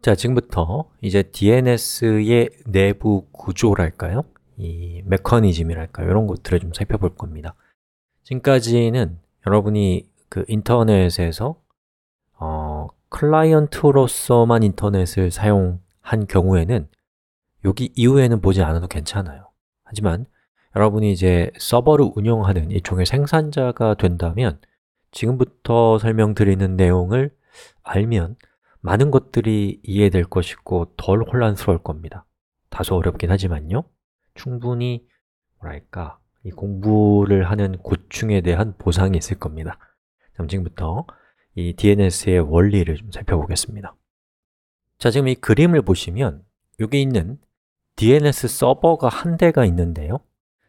자, 지금부터 이제 DNS의 내부 구조랄까요? 이 메커니즘이랄까요? 이런 것들을 좀 살펴볼 겁니다. 지금까지는 여러분이 그 인터넷에서 어, 클라이언트로서만 인터넷을 사용한 경우에는 여기 이후에는 보지 않아도 괜찮아요. 하지만 여러분이 이제 서버를 운영하는 일종의 생산자가 된다면 지금부터 설명드리는 내용을 알면 많은 것들이 이해될 것이고 덜 혼란스러울 겁니다. 다소 어렵긴 하지만요. 충분히 뭐랄까 이 공부를 하는 고충에 대한 보상이 있을 겁니다. 그럼 지금부터 이 DNS의 원리를 좀 살펴보겠습니다. 자, 지금 이 그림을 보시면 여기 있는 DNS 서버가 한 대가 있는데요.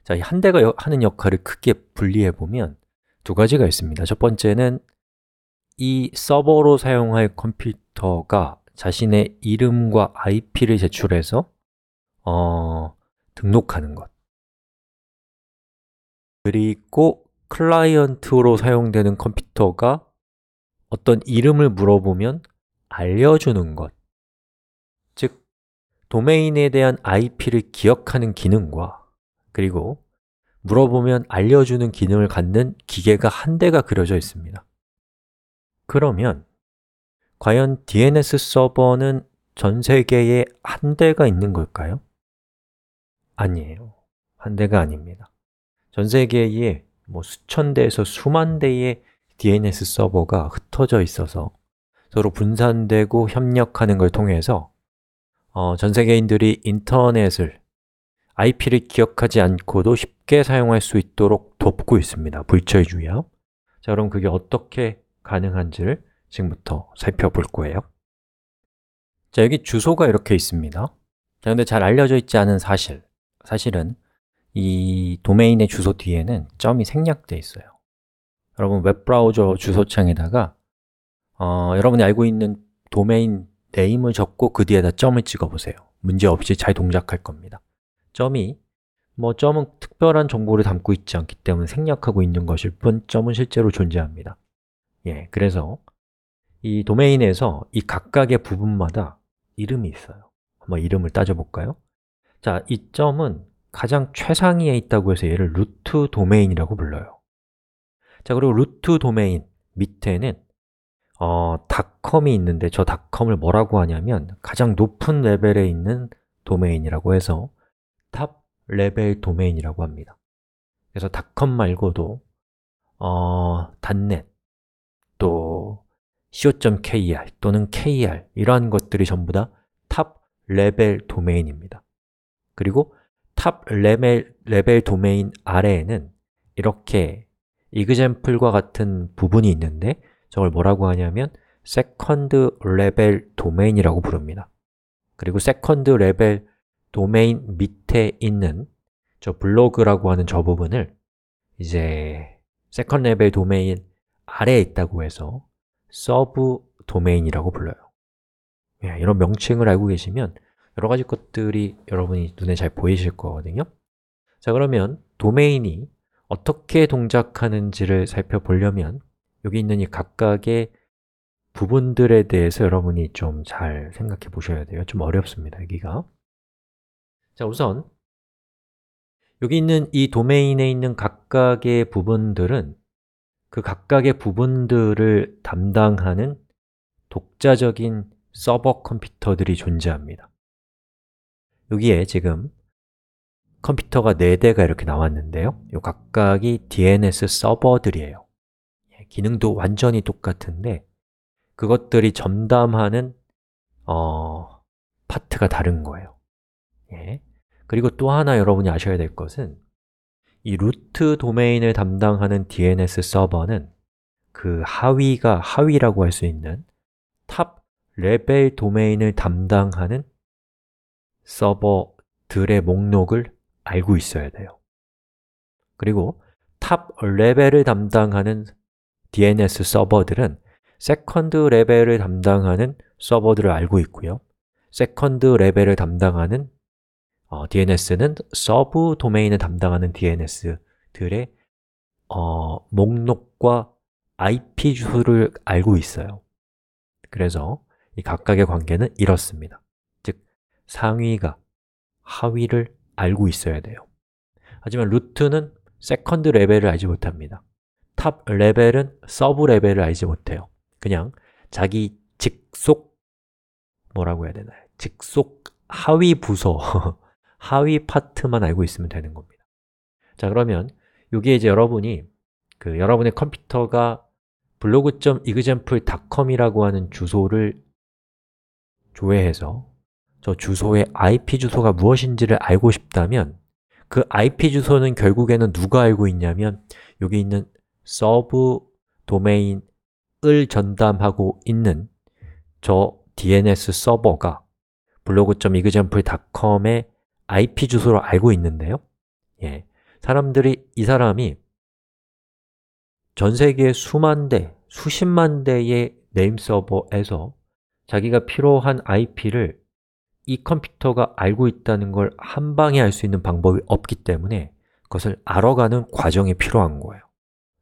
자, 이 한 대가 하는 역할을 크게 분리해 보면 두 가지가 있습니다. 첫 번째는 이 서버로 사용할 컴퓨터 데이터가 자신의 이름과 IP를 제출해서 어, 등록하는 것 그리고 클라이언트로 사용되는 컴퓨터가 어떤 이름을 물어보면 알려주는 것 즉, 도메인에 대한 IP를 기억하는 기능과 그리고 물어보면 알려주는 기능을 갖는 기계가 한 대가 그려져 있습니다 그러면 과연 DNS 서버는 전 세계에 한 대가 있는 걸까요? 아니에요. 한 대가 아닙니다. 전 세계에 뭐 수천 대에서 수만 대의 DNS 서버가 흩어져 있어서 서로 분산되고 협력하는 걸 통해서 어, 전 세계인들이 인터넷을 IP를 기억하지 않고도 쉽게 사용할 수 있도록 돕고 있습니다. 불철주야. 자, 그럼 그게 어떻게 가능한지를 지금부터 살펴볼 거예요. 자, 여기 주소가 이렇게 있습니다. 자, 근데 잘 알려져 있지 않은 사실. 사실은 이 도메인의 주소 뒤에는 점이 생략되어 있어요. 여러분 웹브라우저 주소창에다가 어, 여러분이 알고 있는 도메인 네임을 적고 그 뒤에다 점을 찍어 보세요. 문제 없이 잘 동작할 겁니다. 점이 뭐 점은 특별한 정보를 담고 있지 않기 때문에 생략하고 있는 것일 뿐 점은 실제로 존재합니다. 예, 그래서 이 도메인에서 이 각각의 부분마다 이름이 있어요 한번 이름을 따져볼까요? 자, 이 점은 가장 최상위에 있다고 해서 얘를 루트 도메인이라고 불러요 자, 그리고 루트 도메인 밑에는 어, 닷컴이 있는데 저 닷컴을 뭐라고 하냐면 가장 높은 레벨에 있는 도메인이라고 해서 탑 레벨 도메인이라고 합니다 그래서 닷컴 말고도 어, 닷넷, co.kr 또는 kr 이러한 것들이 전부 다 탑 레벨 도메인입니다. 그리고 탑 레벨, 레벨 도메인 아래에는 이렇게 이그젠플과 같은 부분이 있는데 저걸 뭐라고 하냐면 세컨드 레벨 도메인이라고 부릅니다. 그리고 세컨드 레벨 도메인 밑에 있는 저 블로그라고 하는 저 부분을 이제 세컨 레벨 도메인 아래에 있다고 해서 서브 도메인이라고 불러요 예, 이런 명칭을 알고 계시면 여러 가지 것들이 여러분이 눈에 잘 보이실 거거든요 자 그러면 도메인이 어떻게 동작하는지를 살펴보려면 여기 있는 이 각각의 부분들에 대해서 여러분이 좀 잘 생각해 보셔야 돼요 좀 어렵습니다, 여기가 자, 우선 여기 있는 이 도메인에 있는 각각의 부분들은 그 각각의 부분들을 담당하는 독자적인 서버 컴퓨터들이 존재합니다. 여기에 지금 컴퓨터가 4대가 이렇게 나왔는데요 이 각각이 DNS 서버들이에요 예, 기능도 완전히 똑같은데 그것들이 전담하는 어, 파트가 다른 거예요 예. 그리고 또 하나 여러분이 아셔야 될 것은 이 루트 도메인을 담당하는 DNS 서버는 그 하위가 하위라고 할 수 있는 탑 레벨 도메인을 담당하는 서버들의 목록을 알고 있어야 돼요. 그리고 탑 레벨을 담당하는 DNS 서버들은 세컨드 레벨을 담당하는 서버들을 알고 있고요. 세컨드 레벨을 담당하는 어, DNS는 서브 도메인을 담당하는 DNS들의 어, 목록과 IP 주소를 알고 있어요. 그래서 이 각각의 관계는 이렇습니다. 즉, 상위가 하위를 알고 있어야 돼요. 하지만 루트는 세컨드 레벨을 알지 못합니다. 탑 레벨은 서브 레벨을 알지 못해요. 그냥 자기 직속 뭐라고 해야 되나요? 직속 하위 부서 하위 파트만 알고 있으면 되는 겁니다 자 그러면 여기에 이제 여러분이 그 여러분의 컴퓨터가 블로그.example.com이라고 하는 주소를 조회해서 저 주소의 IP 주소가 무엇인지를 알고 싶다면 그 IP 주소는 결국에는 누가 알고 있냐면 여기 있는 서브 도메인을 전담하고 있는 저 DNS 서버가 블로그 e x a m p l e c o m 에 IP 주소로 알고 있는데요. 예. 사람들이 이 사람이 전 세계 수만 대, 수십만 대의 네임 서버에서 자기가 필요한 IP를 이 컴퓨터가 알고 있다는 걸 한 방에 알 수 있는 방법이 없기 때문에 그것을 알아가는 과정이 필요한 거예요.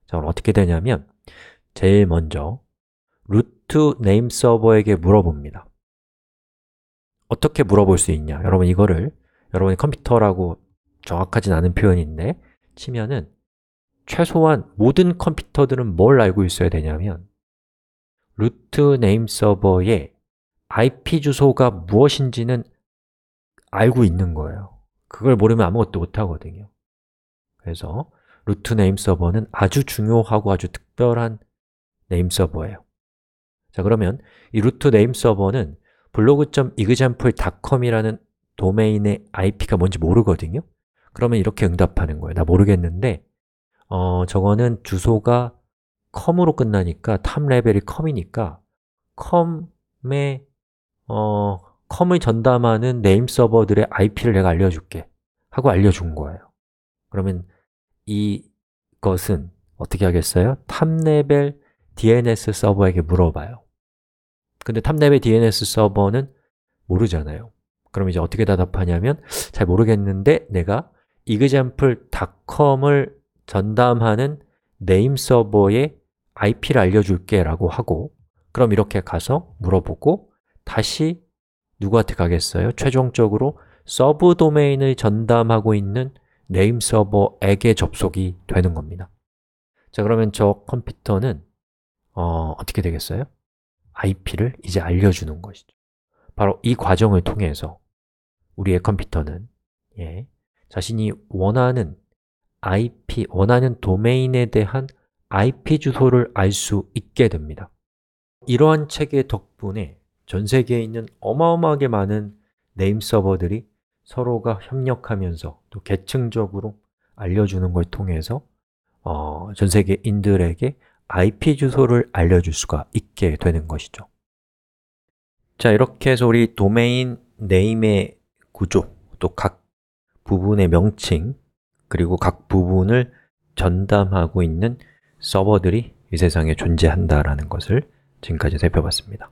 자, 그럼 어떻게 되냐면 제일 먼저 루트 네임 서버에게 물어봅니다. 어떻게 물어볼 수 있냐? 여러분 이거를 여러분이 컴퓨터라고 정확하진 않은 표현인데 치면은 최소한 모든 컴퓨터들은 뭘 알고 있어야 되냐면 루트 네임 서버의 IP 주소가 무엇인지는 알고 있는 거예요 그걸 모르면 아무것도 못 하거든요 그래서 루트 네임 서버는 아주 중요하고 아주 특별한 네임 서버예요 자 그러면 이 루트 네임 서버는 블로그.example.com이라는 도메인의 IP가 뭔지 모르거든요 그러면 이렇게 응답하는 거예요 나 모르겠는데 어, 저거는 주소가 com으로 끝나니까 탑 레벨이 com이니까 com의 어, com을 전담하는 네임 서버들의 IP를 내가 알려줄게 하고 알려준 거예요 그러면 이것은 어떻게 하겠어요? 탑 레벨 DNS 서버에게 물어봐요 근데 탑 레벨 DNS 서버는 모르잖아요 그럼 이제 어떻게 대답하냐면 잘 모르겠는데 내가 example.com을 전담하는 네임 서버의 IP를 알려줄게 라고 하고 그럼 이렇게 가서 물어보고 다시 누구한테 가겠어요? 최종적으로 서브 도메인을 전담하고 있는 네임 서버에게 접속이 되는 겁니다 자 그러면 저 컴퓨터는 어, 어떻게 되겠어요? IP를 이제 알려주는 것이죠 바로 이 과정을 통해서 우리의 컴퓨터는 예, 자신이 원하는 IP, 원하는 도메인에 대한 IP 주소를 알 수 있게 됩니다. 이러한 체계 덕분에 전 세계에 있는 어마어마하게 많은 네임 서버들이 서로가 협력하면서 또 계층적으로 알려주는 걸 통해서 어, 전 세계인들에게 IP 주소를 알려줄 수가 있게 되는 것이죠. 자, 이렇게 해서 우리 도메인 네임의 구조, 또 각 부분의 명칭, 그리고 각 부분을 전담하고 있는 서버들이 이 세상에 존재한다는 것을 지금까지 살펴봤습니다.